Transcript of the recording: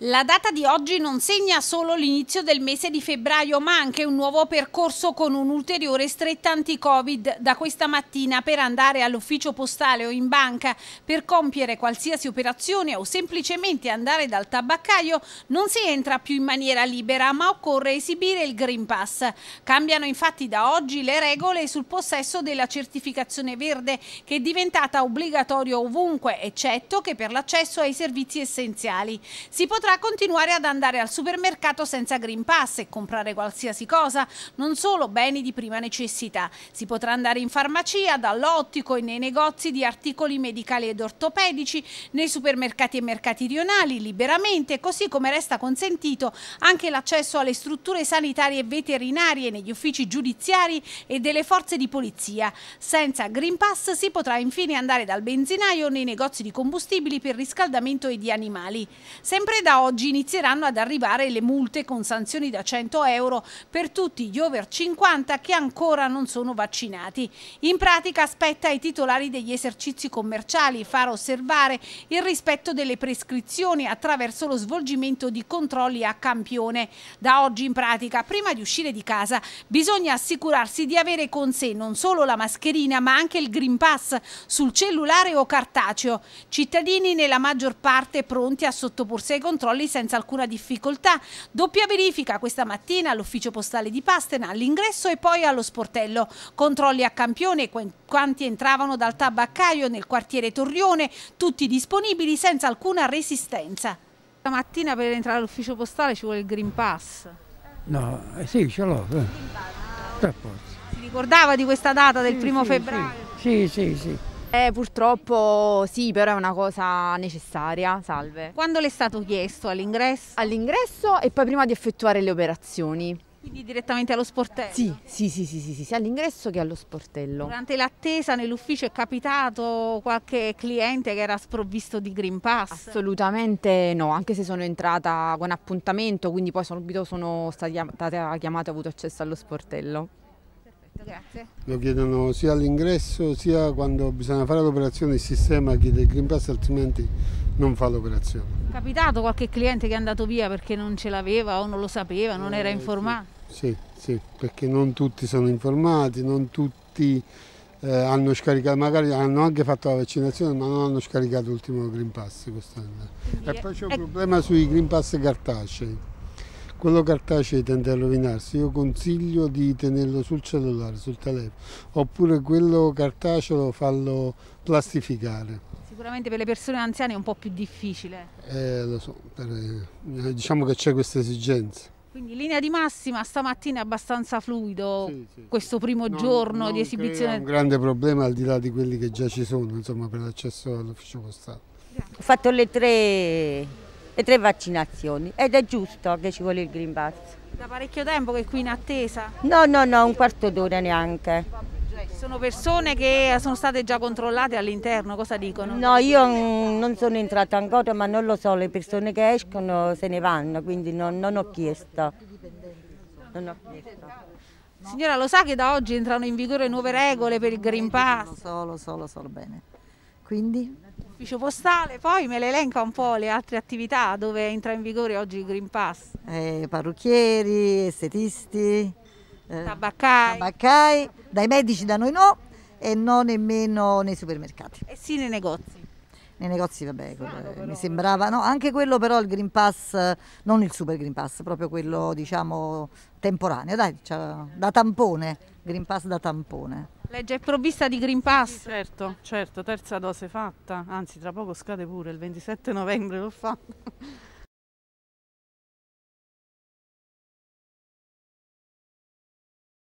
La data di oggi non segna solo l'inizio del mese di febbraio, ma anche un nuovo percorso con un'ulteriore stretta anti-Covid da questa mattina per andare all'ufficio postale o in banca, per compiere qualsiasi operazione o semplicemente andare dal tabaccaio, non si entra più in maniera libera, ma occorre esibire il Green Pass. Cambiano infatti da oggi le regole sul possesso della certificazione verde, che è diventata obbligatoria ovunque, eccetto che per l'accesso ai servizi essenziali. Si potrà potrà continuare ad andare al supermercato senza Green Pass e comprare qualsiasi cosa, non solo beni di prima necessità. Si potrà andare in farmacia, dall'ottico e nei negozi di articoli medicali ed ortopedici, nei supermercati e mercati rionali, liberamente, così come resta consentito anche l'accesso alle strutture sanitarie e veterinarie negli uffici giudiziari e delle forze di polizia. Senza Green Pass si potrà infine andare dal benzinaio nei negozi di combustibili per riscaldamento e di animali. Sempre da oggi inizieranno ad arrivare le multe con sanzioni da 100 euro per tutti gli over 50 che ancora non sono vaccinati. In pratica spetta ai titolari degli esercizi commerciali far osservare il rispetto delle prescrizioni attraverso lo svolgimento di controlli a campione. Da oggi in pratica, prima di uscire di casa, bisogna assicurarsi di avere con sé non solo la mascherina ma anche il Green Pass sul cellulare o cartaceo. Cittadini nella maggior parte pronti a sottoporsi ai controlli controlli senza alcuna difficoltà. Doppia verifica questa mattina all'ufficio postale di Pastena, all'ingresso e poi allo sportello. Controlli a campione quanti entravano dal tabaccaio nel quartiere Torrione, tutti disponibili senza alcuna resistenza. La mattina per entrare all'ufficio postale ci vuole il Green Pass. No, eh sì, ce l'ho. Eh. Si ricordava di questa data del sì, primo sì, febbraio? Sì, sì, sì. Eh, purtroppo sì, però è una cosa necessaria, salve. Quando le è stato chiesto all'ingresso? All'ingresso e poi prima di effettuare le operazioni. Quindi direttamente allo sportello? Sì, sì, sì, sì, sì, sì sia all'ingresso che allo sportello. Durante l'attesa nell'ufficio è capitato qualche cliente che era sprovvisto di Green Pass? Assolutamente no, anche se sono entrata con appuntamento, quindi poi subito sono stata chiamata e ho avuto accesso allo sportello. Grazie. Lo chiedono sia all'ingresso sia quando bisogna fare l'operazione il sistema chiede il Green Pass altrimenti non fa l'operazione. È capitato qualche cliente che è andato via perché non ce l'aveva o non lo sapeva, non eh, era informato? Sì, sì, perché non tutti sono informati, non tutti eh, hanno scaricato, magari hanno anche fatto la vaccinazione ma non hanno scaricato l'ultimo Green Pass quest'anno. E poi c'è un è... problema sui Green Pass cartacei quello cartaceo tende a rovinarsi, io consiglio di tenerlo sul cellulare, sul telefono, oppure quello cartaceo fallo plastificare. Sicuramente per le persone anziane è un po' più difficile. Eh, lo so, per, eh, diciamo che c'è questa esigenza. Quindi in linea di massima stamattina è abbastanza fluido sì, sì, questo primo non, giorno non di esibizione. È un grande problema al di là di quelli che già ci sono, insomma, per l'accesso all'ufficio postale. Ho fatto le tre e tre vaccinazioni ed è giusto che ci vuole il Green Pass. Da parecchio tempo che è qui in attesa? No, no, no, un quarto d'ora neanche. Sono persone che sono state già controllate all'interno, cosa dicono? No, io mm, non sono entrata ancora, ma non lo so, le persone che escono se ne vanno, quindi non, non ho chiesto. Non ho chiesto. Signora, lo sa che da oggi entrano in vigore nuove regole per il Green Pass? Lo so, lo so, lo so bene. Quindi? Ufficio postale, poi me le elenca un po' le altre attività dove entra in vigore oggi il Green Pass. Eh, parrucchieri, estetisti, eh, tabaccai. tabaccai, dai medici da noi no e non nemmeno nei supermercati. E sì nei negozi nei negozi vabbè quello, eh, mi sembrava no, anche quello però il green pass non il super green pass proprio quello diciamo temporaneo dai cioè, da tampone green pass da tampone Legge è provvista di Green Pass? Sì, certo, certo, terza dose fatta, anzi tra poco scade pure, il 27 novembre l'ho fatta.